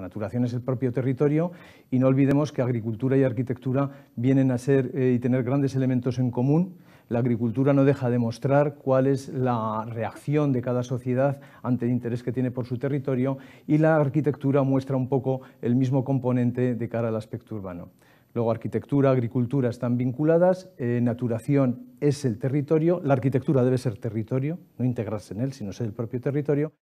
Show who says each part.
Speaker 1: La naturación es el propio territorio y no olvidemos que agricultura y arquitectura vienen a ser eh, y tener grandes elementos en común. La agricultura no deja de mostrar cuál es la reacción de cada sociedad ante el interés que tiene por su territorio y la arquitectura muestra un poco el mismo componente de cara al aspecto urbano. Luego arquitectura, agricultura están vinculadas, eh, naturación es el territorio, la arquitectura debe ser territorio, no integrarse en él, sino ser el propio territorio.